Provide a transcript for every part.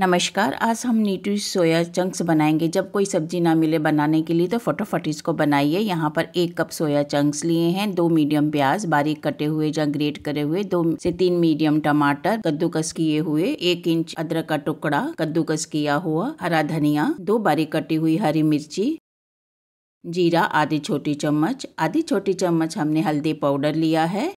नमस्कार आज हम नीटू सोया चंक्स बनाएंगे जब कोई सब्जी ना मिले बनाने के लिए तो फटोफट इसको बनाइए यहाँ पर एक कप सोया चंक्स लिए हैं दो मीडियम प्याज बारीक कटे हुए या ग्रेट करे हुए दो से तीन मीडियम टमाटर कद्दूकस किए हुए एक इंच अदरक का टुकड़ा कद्दूकस किया हुआ हरा धनिया दो बारीक कटी हुई हरी मिर्ची जीरा आधी छोटी चम्मच आधी छोटी चम्मच हमने हल्दी पाउडर लिया है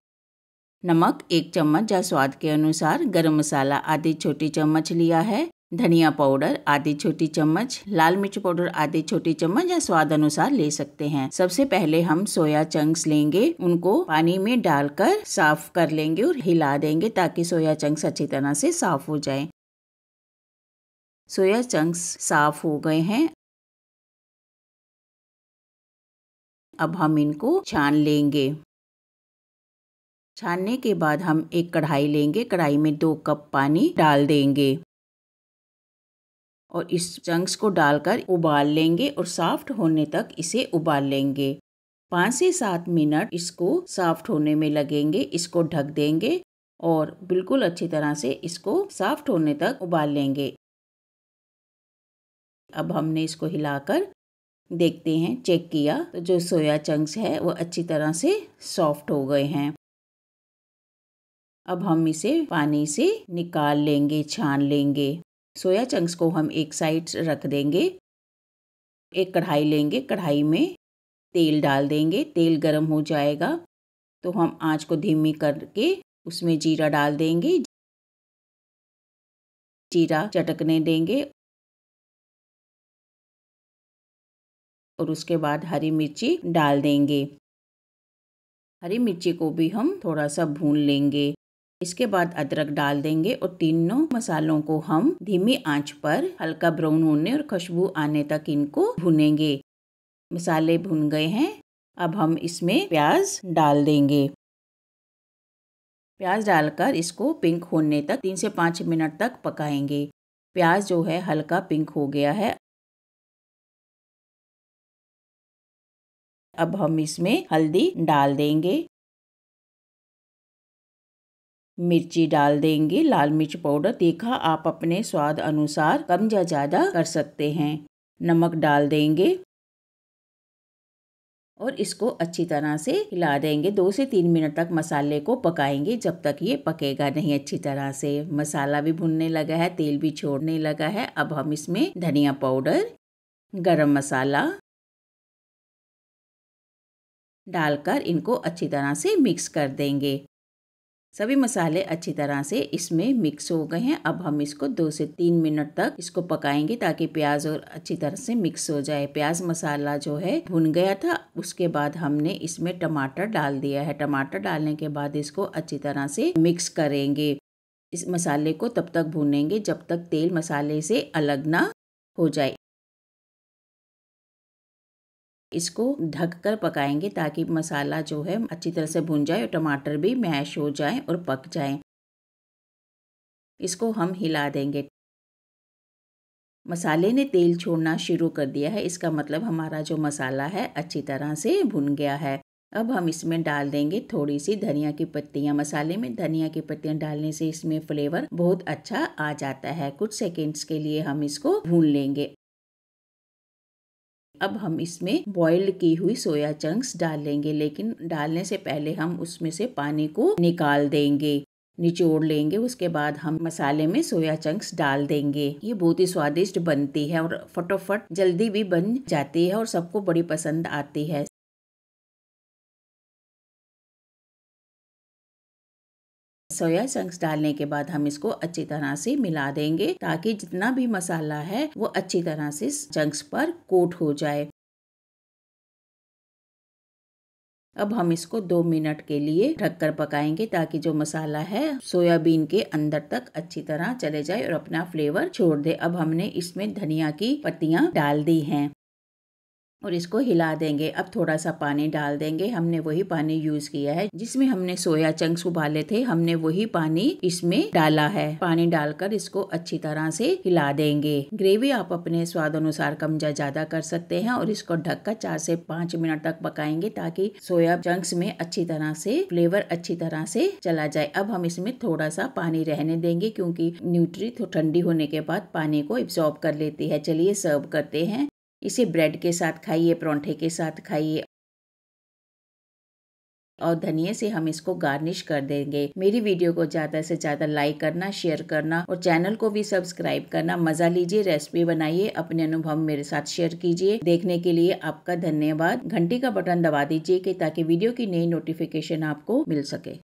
नमक एक चम्मच या स्वाद के अनुसार गरम मसाला आधी छोटी चम्मच लिया है धनिया पाउडर आधी छोटी चम्मच लाल मिर्च पाउडर आधी छोटी चम्मच या स्वाद अनुसार ले सकते हैं सबसे पहले हम सोया चंक्स लेंगे उनको पानी में डालकर साफ कर लेंगे और हिला देंगे ताकि सोया चंक्स अच्छी तरह से साफ हो जाए सोया चंक्स साफ हो गए हैं अब हम इनको छान लेंगे छानने के बाद हम एक कढ़ाई लेंगे कढ़ाई में दो कप पानी डाल देंगे और इस चंक्स को डालकर उबाल लेंगे और सॉफ्ट होने तक इसे उबाल लेंगे पाँच से सात मिनट इसको सॉफ्ट होने में लगेंगे इसको ढक देंगे और बिल्कुल अच्छी तरह से इसको सॉफ्ट होने तक उबाल लेंगे अब हमने इसको हिलाकर देखते हैं चेक किया तो जो सोया चंक्स है वो अच्छी तरह से सॉफ्ट हो गए हैं अब हम इसे पानी से निकाल लेंगे छान लेंगे सोया चंक्स को हम एक साइड रख देंगे एक कढ़ाई लेंगे कढ़ाई में तेल डाल देंगे तेल गर्म हो जाएगा तो हम आंच को धीमी करके उसमें जीरा डाल देंगे जीरा चटकने देंगे और उसके बाद हरी मिर्ची डाल देंगे हरी मिर्ची को भी हम थोड़ा सा भून लेंगे इसके बाद अदरक डाल देंगे और तीनों मसालों को हम धीमी आंच पर हल्का ब्राउन होने और खुशबू आने तक इनको भुनेंगे मसाले भुन गए हैं अब हम इसमें प्याज डाल देंगे प्याज डालकर इसको पिंक होने तक तीन से पाँच मिनट तक पकाएंगे प्याज जो है हल्का पिंक हो गया है अब हम इसमें हल्दी डाल देंगे मिर्ची डाल देंगे लाल मिर्च पाउडर तीखा आप अपने स्वाद अनुसार कम या ज़्यादा कर सकते हैं नमक डाल देंगे और इसको अच्छी तरह से हिला देंगे दो से तीन मिनट तक मसाले को पकाएंगे जब तक ये पकेगा नहीं अच्छी तरह से मसाला भी भुनने लगा है तेल भी छोड़ने लगा है अब हम इसमें धनिया पाउडर गरम मसाला डालकर इनको अच्छी तरह से मिक्स कर देंगे सभी मसाले अच्छी तरह से इसमें मिक्स हो गए हैं अब हम इसको दो से तीन मिनट तक इसको पकाएंगे ताकि प्याज और अच्छी तरह से मिक्स हो जाए प्याज मसाला जो है भुन गया था उसके बाद हमने इसमें टमाटर डाल दिया है टमाटर डालने के बाद इसको अच्छी तरह से मिक्स करेंगे इस मसाले को तब तक भूनेंगे जब तक तेल मसाले से अलग ना हो जाए इसको ढक कर पकाएंगे ताकि मसाला जो है अच्छी तरह से भुन जाए और टमाटर भी मैश हो जाए और पक जाए इसको हम हिला देंगे मसाले ने तेल छोड़ना शुरू कर दिया है इसका मतलब हमारा जो मसाला है अच्छी तरह से भुन गया है अब हम इसमें डाल देंगे थोड़ी सी धनिया की पत्तियाँ मसाले में धनिया की पत्तियाँ डालने से इसमें फ्लेवर बहुत अच्छा आ जाता है कुछ सेकेंड्स के लिए हम इसको भून लेंगे अब हम इसमें बॉइल्ड की हुई सोया चंक्स डाल लेंगे लेकिन डालने से पहले हम उसमें से पानी को निकाल देंगे निचोड़ लेंगे उसके बाद हम मसाले में सोया चंक्स डाल देंगे ये बहुत ही स्वादिष्ट बनती है और फटोफट जल्दी भी बन जाती है और सबको बड़ी पसंद आती है सोया चंक्स डालने के बाद हम इसको अच्छी तरह से मिला देंगे ताकि जितना भी मसाला है वो अच्छी तरह से चंक्स पर कोट हो जाए अब हम इसको दो मिनट के लिए ढक कर पकाएंगे ताकि जो मसाला है सोयाबीन के अंदर तक अच्छी तरह चले जाए और अपना फ्लेवर छोड़ दे अब हमने इसमें धनिया की पत्तियां डाल दी हैं और इसको हिला देंगे अब थोड़ा सा पानी डाल देंगे हमने वही पानी यूज किया है जिसमें हमने सोया चंक्स उबाले थे हमने वही पानी इसमें डाला है पानी डालकर इसको अच्छी तरह से हिला देंगे ग्रेवी आप अपने स्वाद अनुसार कम या ज्यादा कर सकते हैं और इसको ढककर चार से पाँच मिनट तक पकाएंगे ताकि सोया चंक्स में अच्छी तरह से फ्लेवर अच्छी तरह से चला जाए अब हम इसमें थोड़ा सा पानी रहने देंगे क्योंकि न्यूट्री ठंडी होने के बाद पानी को एब्सॉर्ब कर लेती है चलिए सर्व करते हैं इसे ब्रेड के साथ खाइए परौंठे के साथ खाइए और धनिए से हम इसको गार्निश कर देंगे मेरी वीडियो को ज़्यादा से ज़्यादा लाइक करना शेयर करना और चैनल को भी सब्सक्राइब करना मज़ा लीजिए रेसिपी बनाइए अपने अनुभव मेरे साथ शेयर कीजिए देखने के लिए आपका धन्यवाद घंटी का बटन दबा दीजिए कि ताकि वीडियो की नई नोटिफिकेशन आपको मिल सके